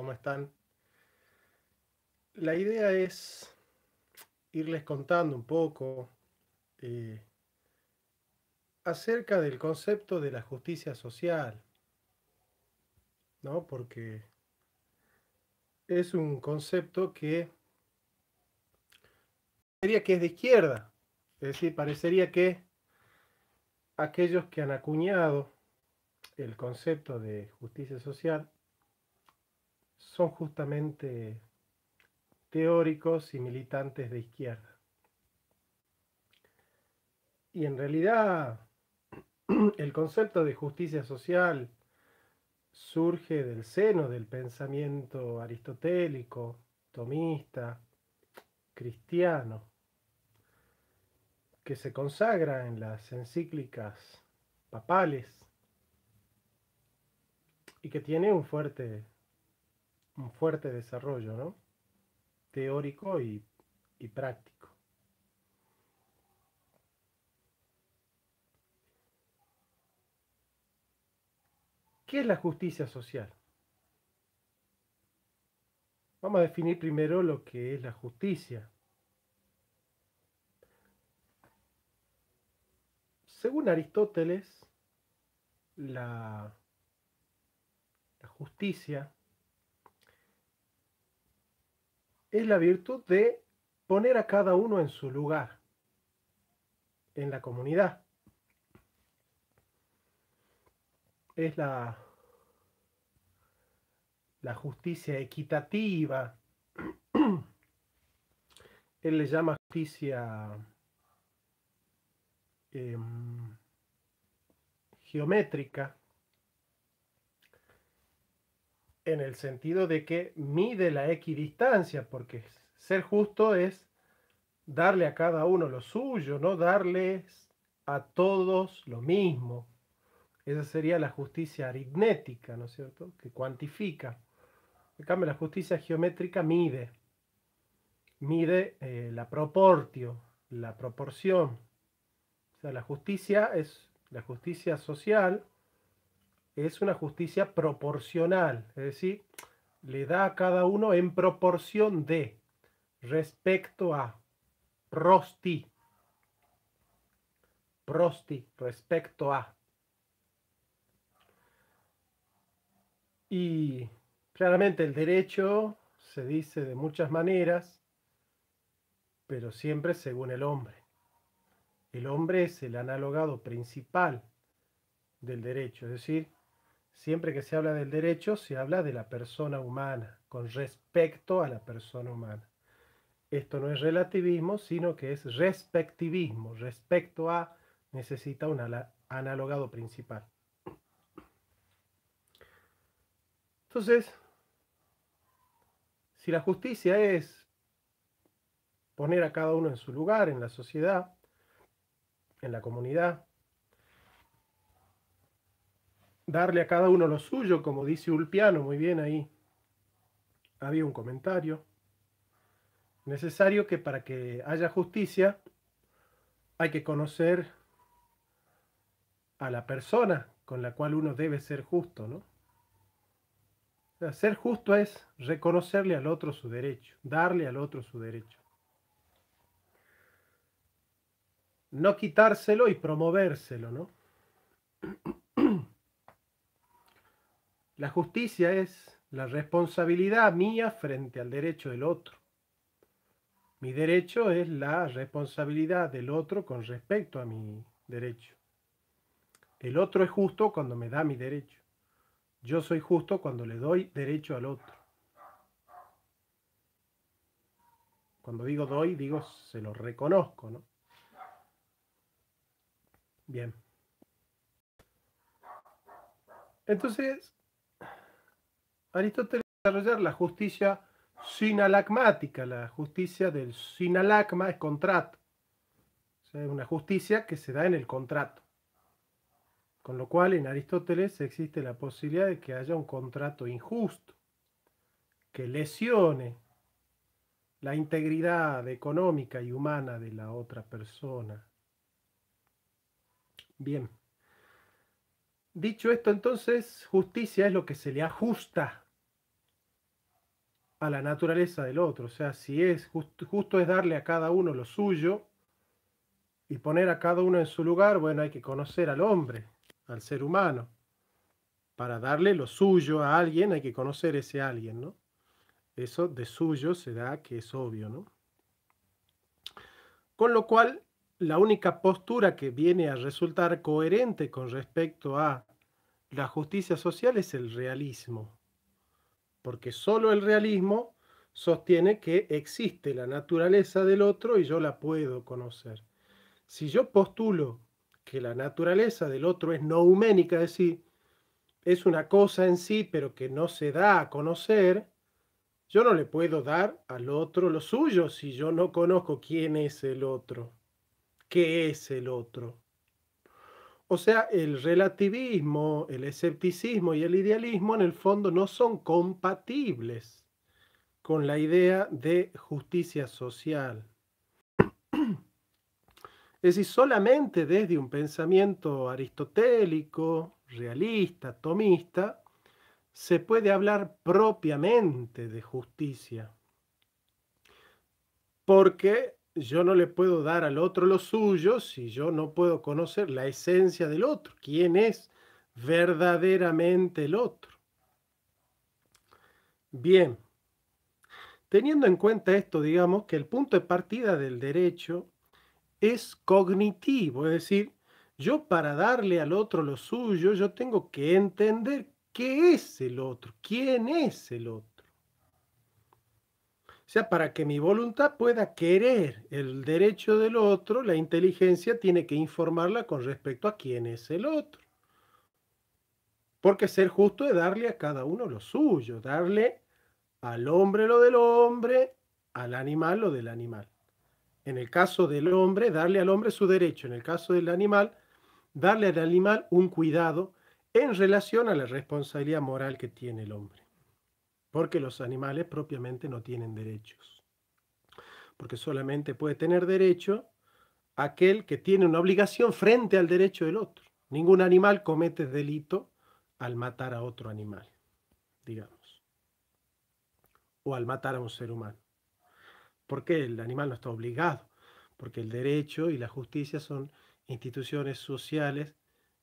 ¿Cómo están? La idea es irles contando un poco eh, acerca del concepto de la justicia social, ¿no? Porque es un concepto que sería que es de izquierda, es decir, parecería que aquellos que han acuñado el concepto de justicia social son justamente teóricos y militantes de izquierda. Y en realidad el concepto de justicia social surge del seno del pensamiento aristotélico, tomista, cristiano, que se consagra en las encíclicas papales y que tiene un fuerte un fuerte desarrollo ¿no? teórico y, práctico. ¿Qué es la justicia social? Vamos a definir primero lo que es la justicia. Según Aristóteles, la, la, justicia es la virtud de poner a cada uno en su lugar en la comunidad. Es la, la justicia equitativa. Él le llama justicia em, geométrica. en el sentido de que mide la equidistancia, porque ser justo es darle a cada uno lo suyo, no darles a todos lo mismo. Esa sería la justicia aritmética, ¿no es cierto? Que cuantifica. En cambio, la justicia geométrica mide, mide eh, la proportio, la proporción. O sea, la justicia es la justicia social, es una justicia proporcional, es decir, le da a cada uno en proporción de respecto a prosti. Prosti, respecto a. Y claramente el derecho se dice de muchas maneras, pero siempre según el hombre. El hombre es el analogado principal del derecho, es decir, Siempre que se habla del derecho, se habla de la persona humana, con respecto a la persona humana. Esto no es relativismo, sino que es respectivismo, respecto a necesita un analogado principal. Entonces, si la justicia es poner a cada uno en su lugar, en la sociedad, en la comunidad, darle a cada uno lo suyo, como dice Ulpiano, muy bien ahí. Había un comentario. Necesario que para que haya justicia hay que conocer a la persona con la cual uno debe ser justo, ¿no? ser justo es reconocerle al otro su derecho, darle al otro su derecho. No quitárselo y promovérselo, ¿no? La justicia es la responsabilidad mía frente al derecho del otro. Mi derecho es la responsabilidad del otro con respecto a mi derecho. El otro es justo cuando me da mi derecho. Yo soy justo cuando le doy derecho al otro. Cuando digo doy, digo se lo reconozco, ¿no? Bien. Entonces, Aristóteles desarrollar la justicia sinalagmática, la justicia del sinalagma es contrato. es una justicia que se da en el contrato. Con lo cual en Aristóteles existe la posibilidad de que haya un contrato injusto, que lesione la integridad económica y humana de la otra persona. Bien. Dicho esto, entonces, justicia es lo que se le ajusta a la naturaleza del otro. O sea, si es justo es darle a cada uno lo suyo y poner a cada uno en su lugar, bueno, hay que conocer al hombre, al ser humano. Para darle lo suyo a alguien hay que conocer ese alguien, ¿no? Eso de suyo se da que es obvio, ¿no? Con lo cual, la única postura que viene a resultar coherente con respecto a la justicia social es el realismo, porque solo el realismo sostiene que existe la naturaleza del otro y yo la puedo conocer. Si yo postulo que la naturaleza del otro es nouménica, es decir, es una cosa en sí, pero que no se da a conocer, yo no le puedo dar al otro lo suyo si yo no conozco quién es el otro qué es el otro. O sea, el relativismo, el escepticismo y el idealismo en el fondo no son compatibles con la idea de justicia social. Es decir, solamente desde un pensamiento aristotélico, realista, tomista, se puede hablar propiamente de justicia. Porque yo no le puedo dar al otro lo suyo si yo no puedo conocer la esencia del otro, quién es verdaderamente el otro. Bien, teniendo en cuenta esto, digamos que el punto de partida del derecho es cognitivo, es decir, yo para darle al otro lo suyo, yo tengo que entender qué es el otro, quién es el otro. O sea, para que mi voluntad pueda querer el derecho del otro, la inteligencia tiene que informarla con respecto a quién es el otro. Porque ser justo es darle a cada uno lo suyo, darle al hombre lo del hombre, al animal lo del animal. En el caso del hombre, darle al hombre su derecho. En el caso del animal, darle al animal un cuidado en relación a la responsabilidad moral que tiene el hombre porque los animales propiamente no tienen derechos. Porque solamente puede tener derecho aquel que tiene una obligación frente al derecho del otro. Ningún animal comete delito al matar a otro animal, digamos, o al matar a un ser humano. Porque el animal no está obligado, porque el derecho y la justicia son instituciones sociales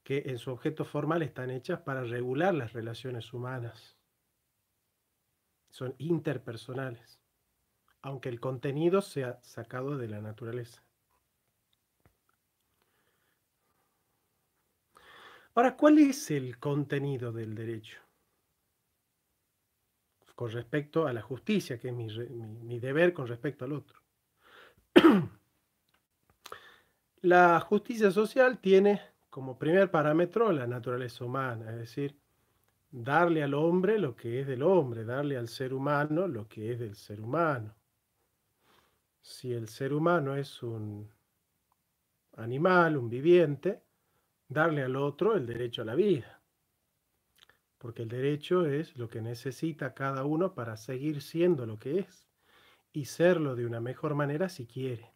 que en su objeto formal están hechas para regular las relaciones humanas son interpersonales, aunque el contenido sea sacado de la naturaleza. Ahora, ¿cuál es el contenido del derecho? Con respecto a la justicia, que es mi, mi deber con respecto al otro. la justicia social tiene como primer parámetro la naturaleza humana, es decir, darle al hombre lo que es del hombre, darle al ser humano lo que es del ser humano. Si el ser humano es un animal, un viviente, darle al otro el derecho a la vida. Porque el derecho es lo que necesita cada uno para seguir siendo lo que es y serlo de una mejor manera si quiere.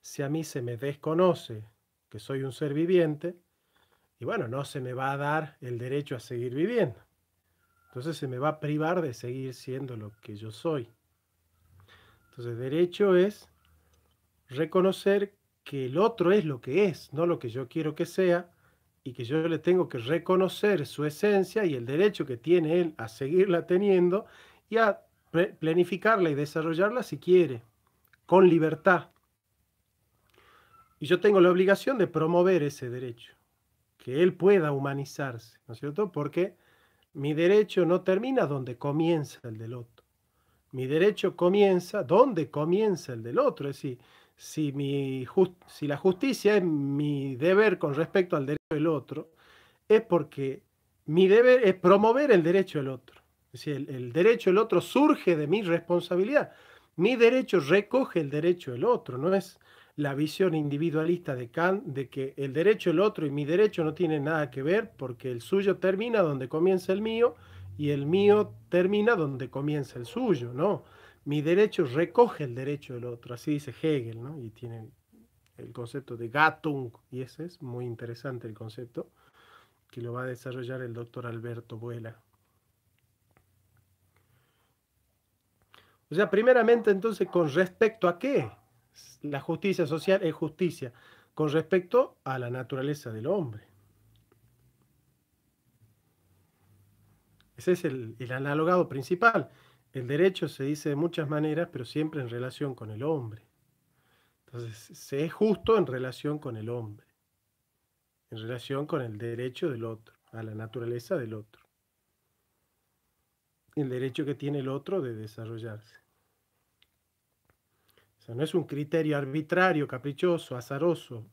Si a mí se me desconoce que soy un ser viviente, y bueno, no se me va a dar el derecho a seguir viviendo. Entonces se me va a privar de seguir siendo lo que yo soy. Entonces derecho es reconocer que el otro es lo que es, no lo que yo quiero que sea, y que yo le tengo que reconocer su esencia y el derecho que tiene él a seguirla teniendo y a planificarla y desarrollarla si quiere, con libertad. Y yo tengo la obligación de promover ese derecho que él pueda humanizarse, ¿no es cierto? Porque mi derecho no termina donde comienza el del otro. Mi derecho comienza donde comienza el del otro. Es decir, si, si la justicia es mi deber con respecto al derecho del otro, es porque mi deber es promover el derecho del otro. Es decir, el derecho del otro surge de mi responsabilidad. Mi derecho recoge el derecho del otro, no es, la visión individualista de Kant de que el derecho del otro y mi derecho no tienen nada que ver porque el suyo termina donde comienza el mío y el mío termina donde comienza el suyo, ¿no? Mi derecho recoge el derecho del otro, así dice Hegel, ¿no? Y tiene el concepto de Gattung, y ese es muy interesante el concepto, que lo va a desarrollar el doctor Alberto Vuela O sea, primeramente entonces, ¿con respecto a qué? la justicia social es justicia con respecto a la naturaleza del hombre. Ese es el, el analogado principal. El derecho se dice de muchas maneras, pero siempre en relación con el hombre. Entonces, se es justo en relación con el hombre, en relación con el derecho del otro, a la naturaleza del otro, el derecho que tiene el otro de desarrollarse no es un criterio arbitrario, caprichoso, azaroso,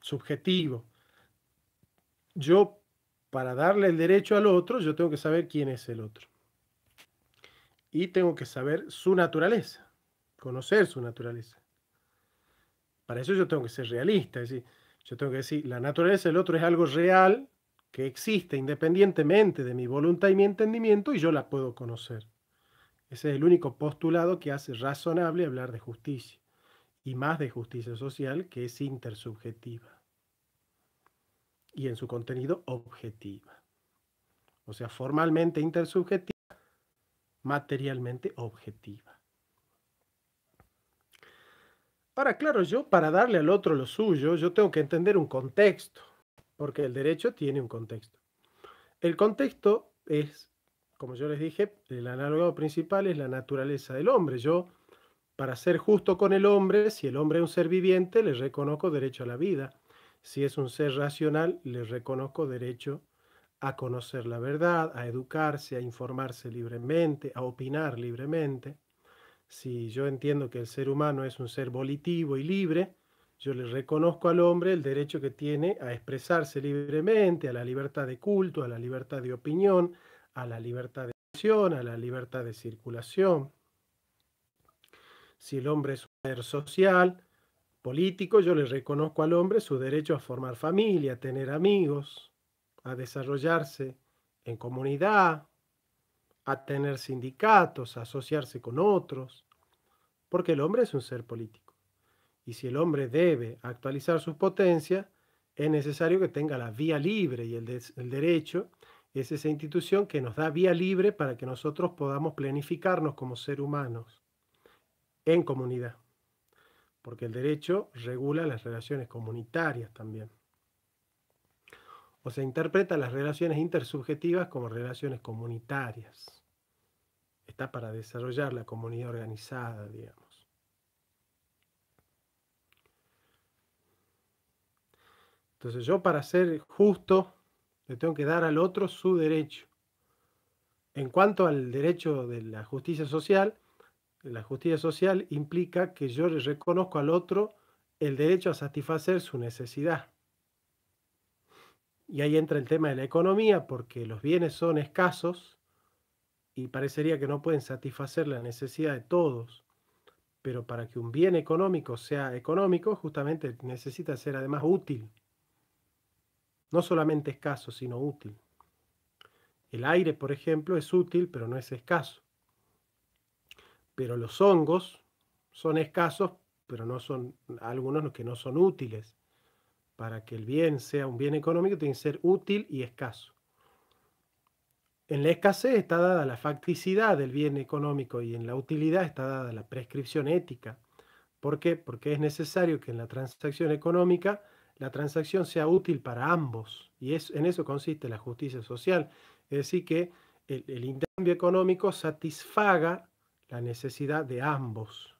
subjetivo. Yo, para darle el derecho al otro, yo tengo que saber quién es el otro. Y tengo que saber su naturaleza, conocer su naturaleza. Para eso yo tengo que ser realista, es decir, yo tengo que decir, la naturaleza del otro es algo real que existe independientemente de mi voluntad y mi entendimiento y yo la puedo conocer. Ese es el único postulado que hace razonable hablar de justicia, y más de justicia social que es intersubjetiva, y en su contenido objetiva. O sea, formalmente intersubjetiva, materialmente objetiva. Ahora, claro, yo para darle al otro lo suyo, yo tengo que entender un contexto, porque el derecho tiene un contexto. El contexto es como yo les dije, el análogo principal es la naturaleza del hombre. Yo, para ser justo con el hombre, si el hombre es un ser viviente, le reconozco derecho a la vida. Si es un ser racional, le reconozco derecho a conocer la verdad, a educarse, a informarse libremente, a opinar libremente. Si yo entiendo que el ser humano es un ser volitivo y libre, yo le reconozco al hombre el derecho que tiene a expresarse libremente, a la libertad de culto, a la libertad de opinión, a la libertad de acción, a la libertad de circulación. Si el hombre es un ser social, político, yo le reconozco al hombre su derecho a formar familia, a tener amigos, a desarrollarse en comunidad, a tener sindicatos, a asociarse con otros, porque el hombre es un ser político. Y si el hombre debe actualizar sus potencias, es necesario que tenga la vía libre y el, el derecho es esa institución que nos da vía libre para que nosotros podamos planificarnos como ser humanos en comunidad, porque el derecho regula las relaciones comunitarias también. O se interpreta las relaciones intersubjetivas como relaciones comunitarias. Está para desarrollar la comunidad organizada, digamos. Entonces yo para ser justo le tengo que dar al otro su derecho. En cuanto al derecho de la justicia social, la justicia social implica que yo le reconozco al otro el derecho a satisfacer su necesidad. Y ahí entra el tema de la economía, porque los bienes son escasos y parecería que no pueden satisfacer la necesidad de todos. Pero para que un bien económico sea económico, justamente necesita ser además útil no solamente escaso, sino útil. El aire, por ejemplo, es útil, pero no es escaso. Pero los hongos son escasos, pero no son algunos los que no son útiles. Para que el bien sea un bien económico, tiene que ser útil y escaso. En la escasez está dada la facticidad del bien económico y en la utilidad está dada la prescripción ética. ¿Por qué? Porque es necesario que en la transacción económica la transacción sea útil para ambos. Y es, en eso consiste la justicia social. Es decir, que el, el intercambio económico satisfaga la necesidad de ambos.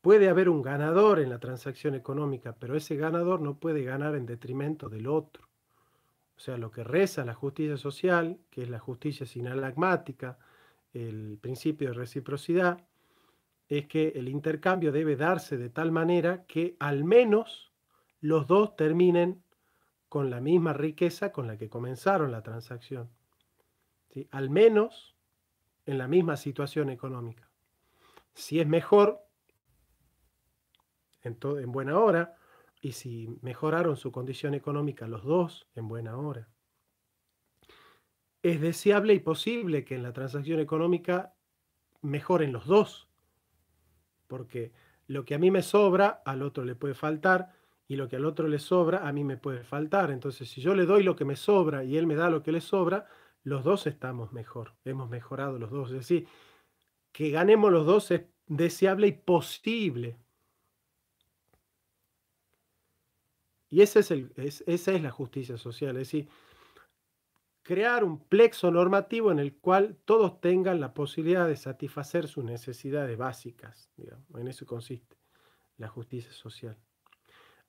Puede haber un ganador en la transacción económica, pero ese ganador no puede ganar en detrimento del otro. O sea, lo que reza la justicia social, que es la justicia sinalagmática, el principio de reciprocidad, es que el intercambio debe darse de tal manera que al menos los dos terminen con la misma riqueza con la que comenzaron la transacción. Al menos en la misma situación económica. Si es mejor, en buena hora, y si mejoraron su condición económica los dos, en buena hora. Es deseable y posible que en la transacción económica mejoren los dos, porque lo que a mí me sobra, al otro le puede faltar, y lo que al otro le sobra a mí me puede faltar. Entonces, si yo le doy lo que me sobra y él me da lo que le sobra, los dos estamos mejor, hemos mejorado los dos. Es decir, que ganemos los dos es deseable y posible. Y es el, esa es la justicia social, es decir, crear un plexo normativo en el cual todos tengan la posibilidad de satisfacer sus necesidades básicas. En eso consiste la justicia social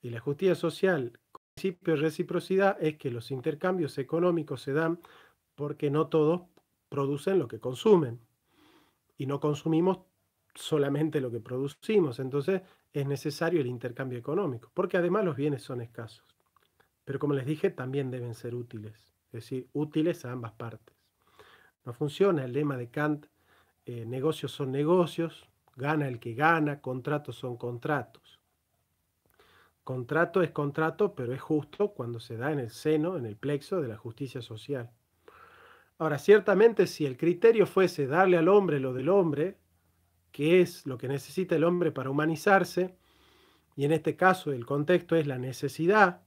y la justicia social principio de reciprocidad es que los intercambios económicos se dan porque no todos producen lo que consumen y no consumimos solamente lo que producimos. Entonces es necesario el intercambio económico, porque además los bienes son escasos. Pero como les dije, también deben ser útiles, es decir, útiles a ambas partes. No funciona el lema de Kant, eh, negocios son negocios, gana el que gana, contratos son contratos. Contrato es contrato, pero es justo cuando se da en el seno, en el plexo de la justicia social. Ahora, ciertamente si el criterio fuese darle al hombre lo del hombre, que es lo que necesita el hombre para humanizarse, y en este caso el contexto es la necesidad,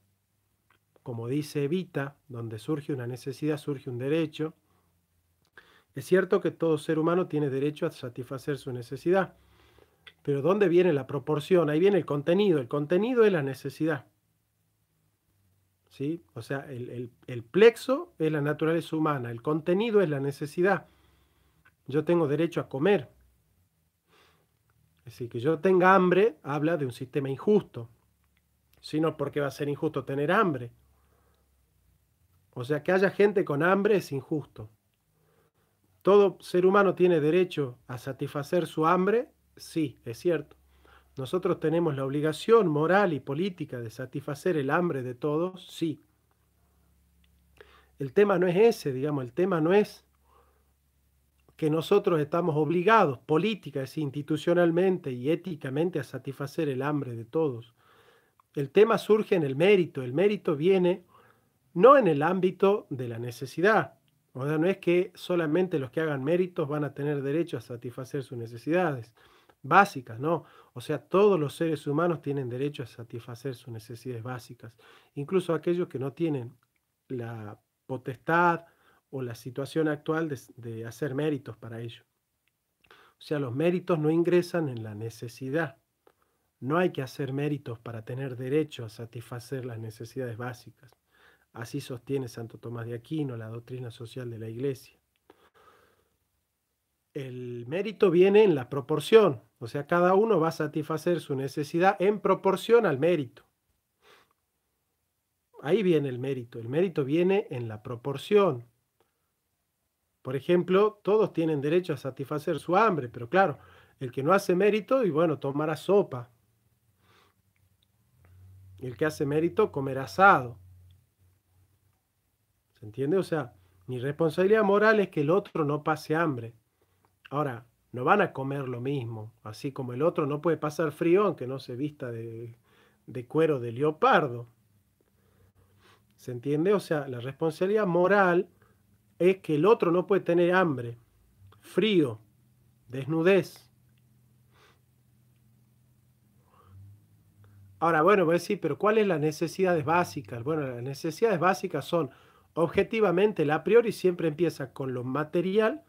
como dice Evita, donde surge una necesidad, surge un derecho, es cierto que todo ser humano tiene derecho a satisfacer su necesidad. Pero ¿dónde viene la proporción? Ahí viene el contenido. El contenido es la necesidad. ¿Sí? O sea, el, plexo es la naturaleza humana, el contenido es la necesidad. Yo tengo derecho a comer. Es decir, que yo tenga hambre habla de un sistema injusto. Sino porque va a ser injusto tener hambre. O sea, que haya gente con hambre es injusto. Todo ser humano tiene derecho a satisfacer su hambre sí, es cierto. Nosotros tenemos la obligación moral y política de satisfacer el hambre de todos, sí. El tema no es ese, digamos, el tema no es que nosotros estamos obligados políticas, institucionalmente y éticamente a satisfacer el hambre de todos. El tema surge en el mérito, el mérito viene no en el ámbito de la necesidad, o sea, no es que solamente los que hagan méritos van a tener derecho a satisfacer sus necesidades básicas, ¿no? O sea, todos los seres humanos tienen derecho a satisfacer sus necesidades básicas, incluso aquellos que no tienen la potestad o la situación actual de, hacer méritos para ello. O sea, los méritos no ingresan en la necesidad. No hay que hacer méritos para tener derecho a satisfacer las necesidades básicas. Así sostiene Santo Tomás de Aquino la doctrina social de la Iglesia el mérito viene en la proporción, o sea, cada uno va a satisfacer su necesidad en proporción al mérito. Ahí viene el mérito, el mérito viene en la proporción. Por ejemplo, todos tienen derecho a satisfacer su hambre, pero claro, el que no hace mérito, y bueno, tomará sopa. El que hace mérito, comerá asado. ¿Se entiende? O sea, mi responsabilidad moral es que el otro no pase hambre. Ahora, no van a comer lo mismo, así como el otro no puede pasar frío aunque no se vista de, cuero de leopardo. ¿Se entiende? O sea, la responsabilidad moral es que el otro no puede tener hambre, frío, desnudez. Ahora, bueno, voy a decir, pero ¿cuáles las necesidades básicas? Bueno, las necesidades básicas son, objetivamente, la priori siempre empieza con lo material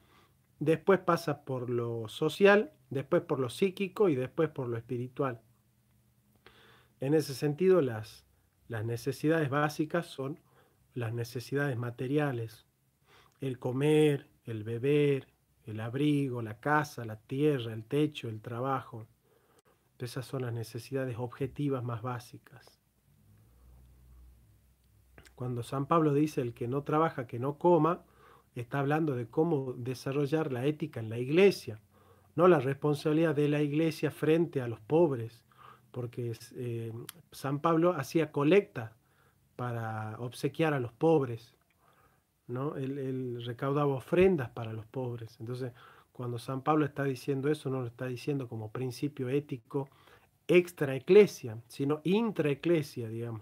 después pasa por lo social, después por lo psíquico y después por lo espiritual. En ese sentido, las, las necesidades básicas son las necesidades materiales, el comer, el beber, el abrigo, la casa, la tierra, el techo, el trabajo. Esas son las necesidades objetivas más básicas. Cuando San Pablo dice el que no trabaja, que no coma, está hablando de cómo desarrollar la ética en la iglesia, no la responsabilidad de la iglesia frente a los pobres, porque eh, San Pablo hacía colecta para obsequiar a los pobres, ¿no? Él, recaudaba ofrendas para los pobres. Entonces, cuando San Pablo está diciendo eso, no lo está diciendo como principio ético extra sino intra digamos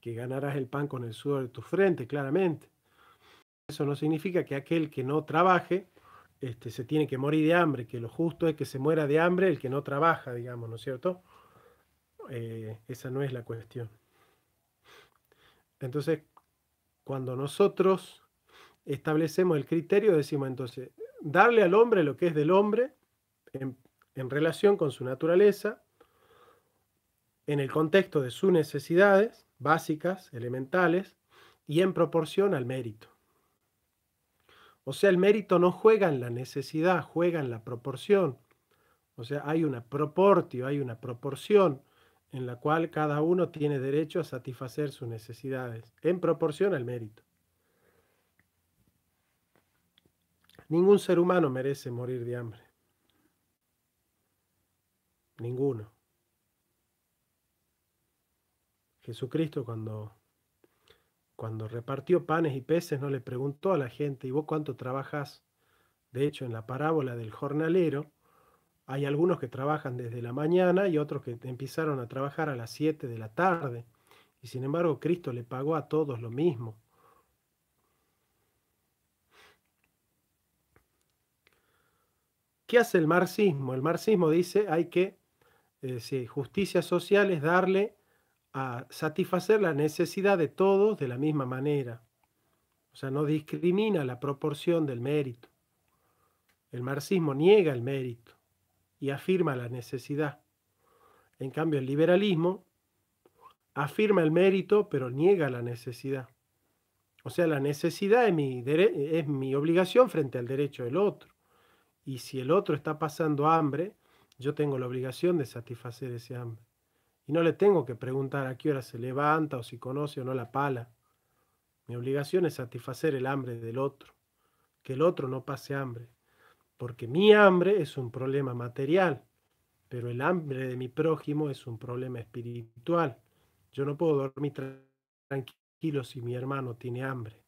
que ganarás el pan con el sudor de tu frente, claramente. Eso no significa que aquel que no trabaje este, se tiene que morir de hambre, que lo justo es que se muera de hambre el que no trabaja, digamos, ¿no es cierto? Eh, esa no es la cuestión. Entonces, cuando nosotros establecemos el criterio, decimos entonces, darle al hombre lo que es del hombre en relación con su naturaleza, en el contexto de sus necesidades, básicas, elementales, y en proporción al mérito. O sea, el mérito no juega en la necesidad, juega en la proporción. O sea, hay una proportio, hay una proporción en la cual cada uno tiene derecho a satisfacer sus necesidades, en proporción al mérito. Ningún ser humano merece morir de hambre. Ninguno. Jesucristo cuando, cuando repartió panes y peces no le preguntó a la gente, ¿y vos cuánto trabajas, De hecho, en la parábola del jornalero, hay algunos que trabajan desde la mañana y otros que empezaron a trabajar a las 7 de la tarde. Y sin embargo, Cristo le pagó a todos lo mismo. ¿Qué hace el marxismo? El marxismo dice hay que eh, si justicia social es darle a satisfacer la necesidad de todos de la misma manera. O sea, no discrimina la proporción del mérito. El marxismo niega el mérito y afirma la necesidad. En cambio, el liberalismo afirma el mérito pero niega la necesidad. O sea, la necesidad es mi, es mi obligación frente al derecho del otro. Y si el otro está pasando hambre, yo tengo la obligación de satisfacer ese hambre y no le tengo que preguntar a qué hora se levanta o si conoce o no la pala. Mi obligación es satisfacer el hambre del otro, que el otro no pase hambre, porque mi hambre es un problema material, pero el hambre de mi prójimo es un problema espiritual. Yo no puedo dormir tranquilo si mi hermano tiene hambre.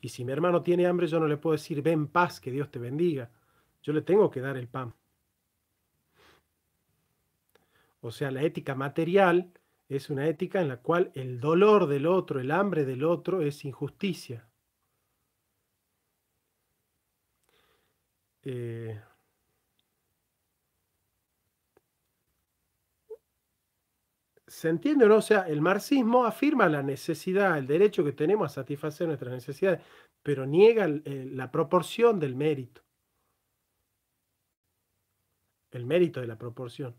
Y si mi hermano tiene hambre, yo no le puedo decir, ven paz, que Dios te bendiga. Yo le tengo que dar el pan. O sea, la ética material es una ética en la cual el dolor del otro, el hambre del otro es injusticia. Eh, ¿Se entiende o no? O sea, el marxismo afirma la necesidad, el derecho que tenemos a satisfacer nuestras necesidades, pero niega eh, la proporción del mérito. El mérito de la proporción.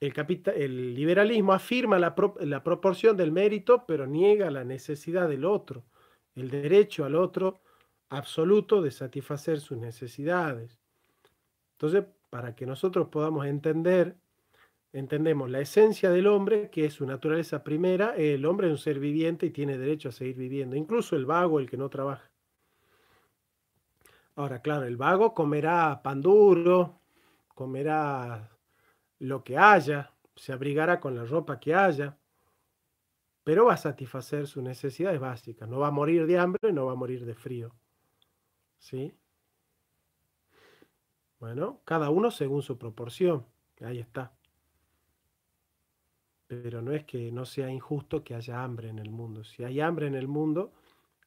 El, el liberalismo afirma la, la proporción del mérito, pero niega la necesidad del otro, el derecho al otro absoluto de satisfacer sus necesidades. Entonces, para que nosotros podamos entender, entendemos la esencia del hombre, que es su naturaleza primera, el hombre es un ser viviente y tiene derecho a seguir viviendo, incluso el vago, el que no trabaja. Ahora, claro, el vago comerá pan duro, comerá lo que haya, se abrigará con la ropa que haya, pero va a satisfacer sus necesidades básicas. No va a morir de hambre, y no va a morir de frío. ¿Sí? Bueno, cada uno según su proporción. Ahí está. Pero no es que no sea injusto que haya hambre en el mundo. Si hay hambre en el mundo,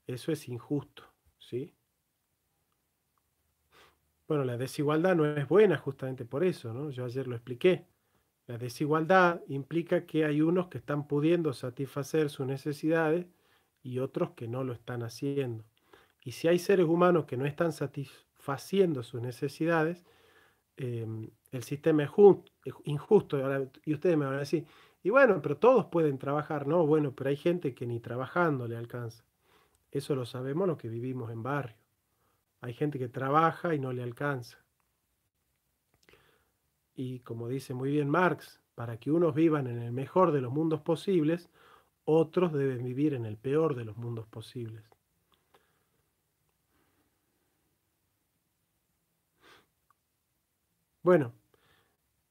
eso es injusto. ¿Sí? Bueno, la desigualdad no es buena justamente por eso, ¿no? Yo ayer lo expliqué. La desigualdad implica que hay unos que están pudiendo satisfacer sus necesidades y otros que no lo están haciendo. Y si hay seres humanos que no están satisfaciendo sus necesidades, em, el sistema es injusto. Y ustedes me van a decir, y bueno, pero todos pueden trabajar, ¿no? Bueno, pero hay gente que ni trabajando le alcanza. Eso lo sabemos los que vivimos en barrio. Hay gente que trabaja y no le alcanza. Y como dice muy bien Marx, para que unos vivan en el mejor de los mundos posibles, otros deben vivir en el peor de los mundos posibles. Bueno,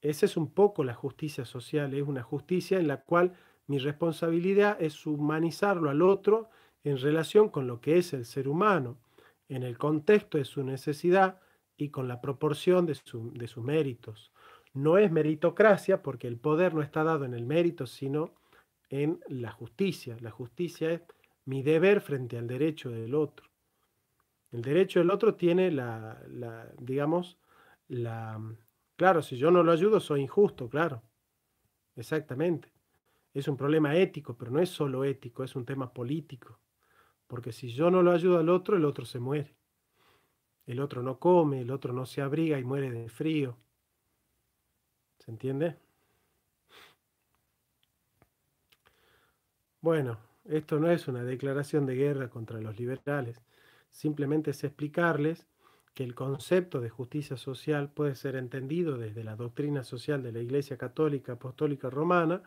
esa es un poco la justicia social, es una justicia en la cual mi responsabilidad es humanizarlo al otro en relación con lo que es el ser humano en el contexto de su necesidad y con la proporción de, sus méritos. No es meritocracia porque el poder no está dado en el mérito, sino en la justicia. La justicia es mi deber frente al derecho del otro. El derecho del otro tiene la, la, digamos, la... Claro, si yo no lo ayudo soy injusto, claro. Exactamente. Es un problema ético, pero no es solo ético, es un tema político porque si yo no lo ayudo al otro, el otro se muere. El otro no come, el otro no se abriga y muere de frío. ¿Se entiende? Bueno, esto no es una declaración de guerra contra los liberales, simplemente es explicarles que el concepto de justicia social puede ser entendido desde la doctrina social de la Iglesia Católica Apostólica Romana,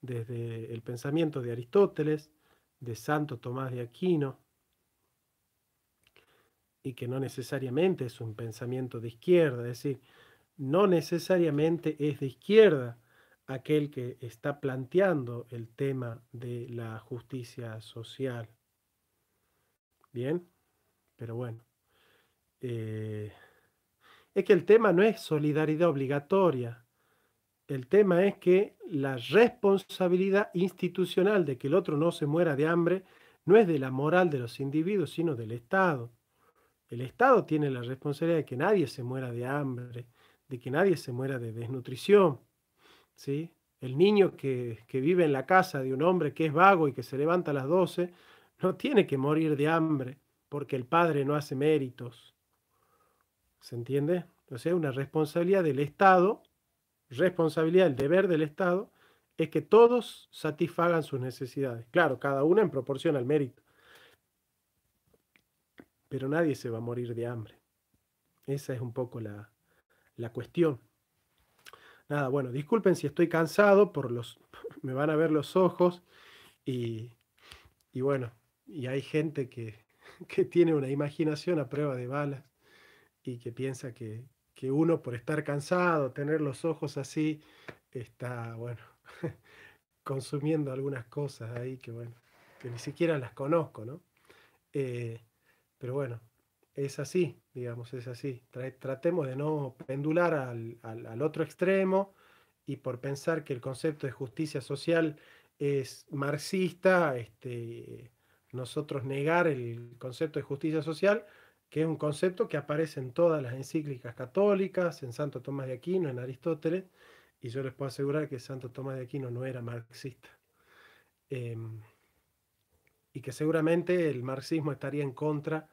desde el pensamiento de Aristóteles, de Santo Tomás de Aquino, y que no necesariamente es un pensamiento de izquierda, es decir, no necesariamente es de izquierda aquel que está planteando el tema de la justicia social. Bien, pero bueno, eh, es que el tema no es solidaridad obligatoria, el tema es que la responsabilidad institucional de que el otro no se muera de hambre no es de la moral de los individuos, sino del Estado. El Estado tiene la responsabilidad de que nadie se muera de hambre, de que nadie se muera de desnutrición. ¿sí? El niño que, vive en la casa de un hombre que es vago y que se levanta a las 12 no tiene que morir de hambre porque el padre no hace méritos. ¿Se entiende? O sea, una responsabilidad del Estado responsabilidad, el deber del Estado, es que todos satisfagan sus necesidades. Claro, cada una en proporción al mérito. Pero nadie se va a morir de hambre. Esa es un poco la, cuestión. Nada, bueno, disculpen si estoy cansado, por los, me van a ver los ojos y, bueno, y hay gente que, que tiene una imaginación a prueba de balas y que piensa que, que uno por estar cansado, tener los ojos así, está, bueno, consumiendo algunas cosas ahí que, bueno, que ni siquiera las conozco, ¿no? Eh, pero bueno, es así, digamos, es así. tratemos de no pendular al, al, otro extremo y por pensar que el concepto de justicia social es marxista, este, nosotros negar el concepto de justicia social, que es un concepto que aparece en todas las encíclicas católicas, en Santo Tomás de Aquino, en Aristóteles, y yo les puedo asegurar que Santo Tomás de Aquino no era marxista. Em, y que seguramente el marxismo estaría en contra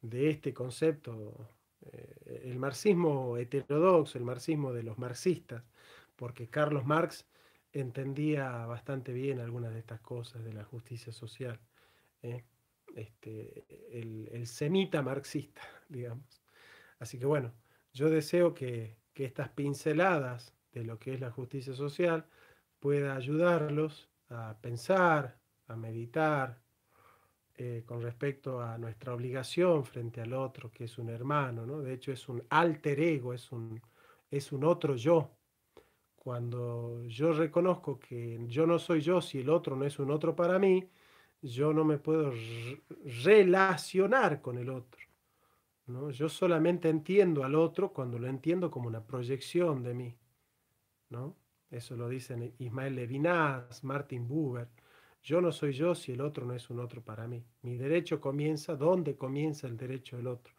de este concepto, eh, el marxismo heterodoxo, el marxismo de los marxistas, porque Carlos Marx entendía bastante bien algunas de estas cosas de la justicia social. ¿eh? Este, el, semita marxista, digamos. Así que bueno, yo deseo que, estas pinceladas de lo que es la justicia social pueda ayudarlos a pensar, a meditar, eh, con respecto a nuestra obligación frente al otro, que es un hermano, ¿no? De hecho, es un alter ego, es un, es un otro yo. Cuando yo reconozco que yo no soy yo si el otro no es un otro para mí, yo no me puedo relacionar con el otro. ¿no? Yo solamente entiendo al otro cuando lo entiendo como una proyección de mí. ¿no? Eso lo dicen Ismael Levinas, Martin Buber. Yo no soy yo si el otro no es un otro para mí. Mi derecho comienza donde comienza el derecho del otro.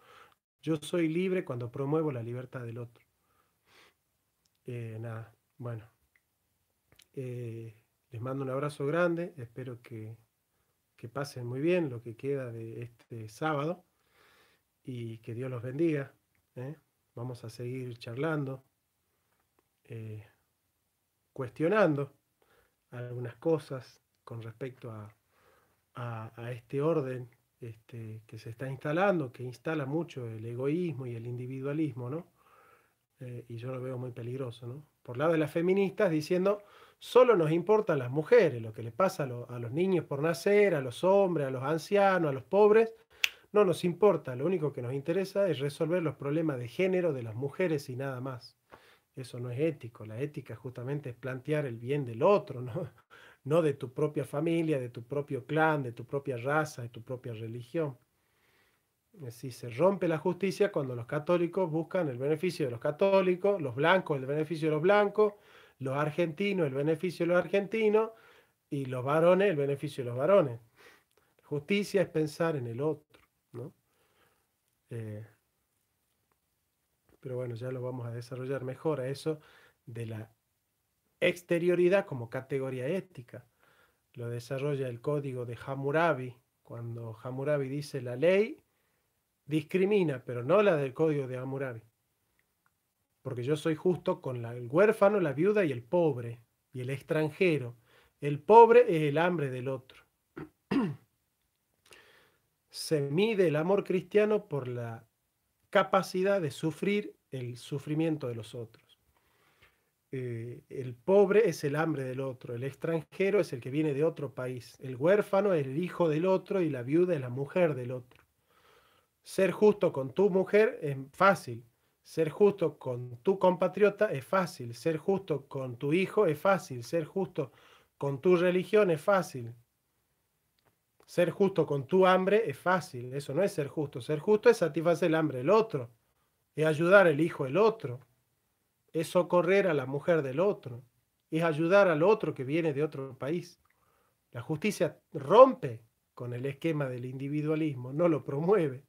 Yo soy libre cuando promuevo la libertad del otro. Eh, nada, bueno. Eh, les mando un abrazo grande. Espero que que pasen muy bien lo que queda de este sábado y que Dios los bendiga. ¿eh? Vamos a seguir charlando, eh, cuestionando algunas cosas con respecto a, este orden este, que se está instalando, que instala mucho el egoísmo y el individualismo, ¿no? Eh, y yo lo veo muy peligroso, ¿no? Por lado de las feministas diciendo solo nos importan las mujeres, lo que le pasa a, los niños por nacer, a los hombres, a los ancianos, a los pobres, no nos importa, lo único que nos interesa es resolver los problemas de género de las mujeres y nada más. Eso no es ético, la ética justamente es plantear el bien del otro, no, no de tu propia familia, de tu propio clan, de tu propia raza, de tu propia religión. Si se rompe la justicia cuando los católicos buscan el beneficio de los católicos, los blancos el beneficio de los blancos, los argentinos, el beneficio de los argentinos, y los varones, el beneficio de los varones. Justicia es pensar en el otro, ¿no? Eh, pero bueno, ya lo vamos a desarrollar mejor a eso de la exterioridad como categoría ética. Lo desarrolla el código de Hammurabi, cuando Hammurabi dice la ley discrimina, pero no la del código de Hammurabi porque yo soy justo con el huérfano, la viuda y el pobre, y el extranjero. El pobre es el hambre del otro. Se mide el amor cristiano por la capacidad de sufrir el sufrimiento de los otros. Eh, el pobre es el hambre del otro, el extranjero es el que viene de otro país, el huérfano es el hijo del otro y la viuda es la mujer del otro. Ser justo con tu mujer es fácil, ser justo con tu compatriota es fácil, ser justo con tu hijo es fácil, ser justo con tu religión es fácil. Ser justo con tu hambre es fácil, eso no es ser justo. Ser justo es satisfacer el hambre del otro, es ayudar al hijo del otro, es socorrer a la mujer del otro, es ayudar al otro que viene de otro país. La justicia rompe con el esquema del individualismo, no lo promueve.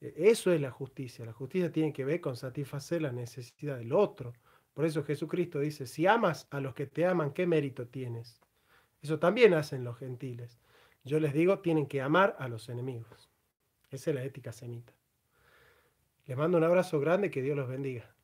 E, eso es la justicia. La justicia tiene que ver con satisfacer la necesidad del otro. Por eso Jesucristo dice, si amas a los que te aman, ¿qué mérito tienes? Eso también hacen los gentiles. Yo les digo, tienen que amar a los enemigos. Esa es la ética semita. Les mando un abrazo grande, que Dios los bendiga.